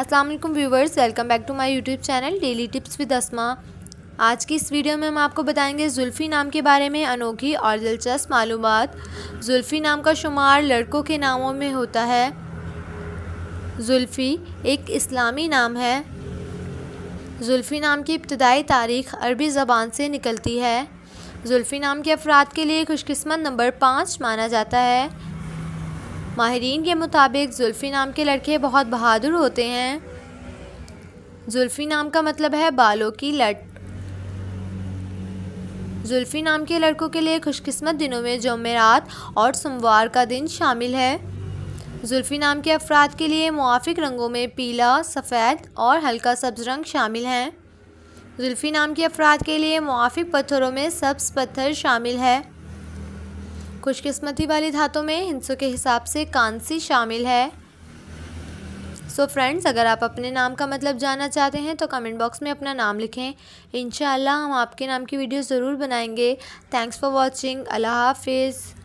अस्सलाम वालेकुम viewers welcome back to my YouTube channel daily tips with Asma आज की इस वीडियो में हम आपको बताएंगे जुल्फ़ी नाम के बारे में अनोखी और दिलचस्प मालूम जुल्फ़ी नाम का शुमार लड़कों के नामों में होता है जुल्फ़ी एक इस्लामी नाम है जुल्फ़ी नाम की इब्तदाई तारीख अरबी ज़बान से निकलती है जुल्फ़ी नाम के अफराद के लिए खुशकस्मत नंबर पाँच माना जाता है माहरीन के मुताबिक जुल्फ़ी नाम के लड़के बहुत बहादुर होते हैं जुल्फ़ी नाम का मतलब है बालों की लट जुल्फ़ी नाम के लड़कों के लिए खुशकिस्मत दिनों में जमेरात और सोमवार का दिन शामिल है जुल्फ़ी नाम के अफराद के लिए मुआफिक रंगों में पीला सफ़ेद और हल्का सब्ज़ रंग शामिल हैं जुल्फ़ी नाम के अफराद के लिए मुआफिक पत्थरों में सब्ज़ पत्थर शामिल है खुशकिस्मती वाली धातों में हिंसों के हिसाब से कांसी शामिल है सो so फ्रेंड्स अगर आप अपने नाम का मतलब जानना चाहते हैं तो कमेंट बॉक्स में अपना नाम लिखें इन हम आपके नाम की वीडियो ज़रूर बनाएंगे थैंक्स फॉर वॉचिंग अल्लाह हाफिज़